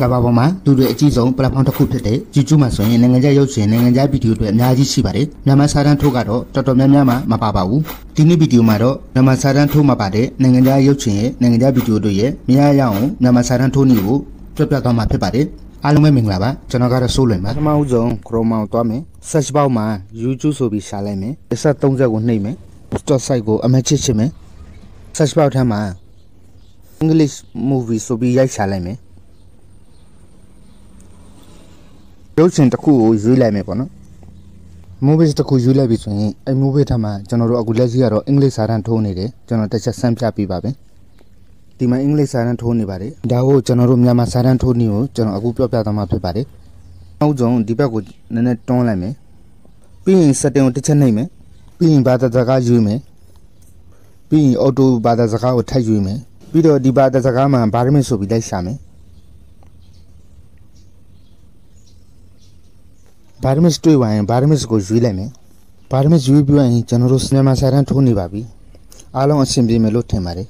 ကမ္ဘာပေါ်မှာသူတွေအကြီးဆုံး platform တစ်ခုဖြစ်တဲ့ YouTube မှာဆိုရင်နိုင်ငံခြားရုပ်ရှင်နိုင်ငံခြားဗီဒီယိုတွေအများကြီးရှိပါတယ်မြန်မာစာတမ်းထိုးကတော့တော်တော်များများမှမပါပါဘူးဒီနေ့ဗီဒီယိုမှာတော့မြန်မာစာတမ်းထိုးမှာပါတဲ့နိုင်ငံခြားရုပ်ရှင်ရဲ့နိုင်ငံခြားဗီဒီယိုတွေရဲ့မရရအောင်မြန်မာစာတမ်းထိုးနည်းကိုပြပြသွားမှာဖြစ်ပါတယ်အားလုံးပဲမင်္ဂလာပါကျွန်တော်ကတော့စိုးလွင်ပါပထမဦးဆုံး Chrome အောင်သွားမယ် search box မှာ YouTube ဆိုပြီးရှာလိုက်မယ်130ကိုနှိပ်မယ် store site ကိုအမချစ်ချစ်မယ် search box ထဲမှာ English movie ဆိုပြီးရိုက်ရှာလိုက်မယ်ရုပ်ရှင်တစ်ခုကိုရွေးလိုက်မယ်ပေါ့နော် movies တစ်ခုရွေးလိုက်ပြီဆိုရင်အဲ့ movie ထဲမှာကျွန်တော်တို့အခုလက်ရှိကတော့အင်္ဂလိပ်စာတန်းထိုးနေတယ်ကျွန်တော်တစ်ချက်စမ်းပြပေးပါမယ်ဒီမှာအင်္ဂလိပ်စာတန်းထိုးနေပါတယ်ဒါကိုကျွန်တော်တို့မြန်မာစာတန်းထိုးနေကိုကျွန်တော်အခုပြောပြသွားမှာဖြစ်ပါတယ်နောက်ဆုံးဒီဘက်ကိုနည်းနည်းတွန်းလိုက်မယ်ပြီးရင် setting ကိုတစ်ချက်နှိပ်မယ်ပြီးရင်ဘာသာစကားရွေးမယ်ပြီးရင် auto ဘာသာစကားကိုထပ်ရွေးမယ်ပြီးတော့ဒီဘာသာစကားမှာ environment ဆိုပြီးလိုက်ရှာမယ်ဘာဒမစ်တွေ့ပါရင်ဘာဒမစ်ကိုရွေးလိုက်မယ်ဘာဒမစ်ရွေးပြီးရင်ကျွန်တော်တို့ဆီနီမာဆိုင်တန်းထိုးနေပါပြီအားလုံးအဆင်ပြေမယ်လို့ထင်ပါတယ်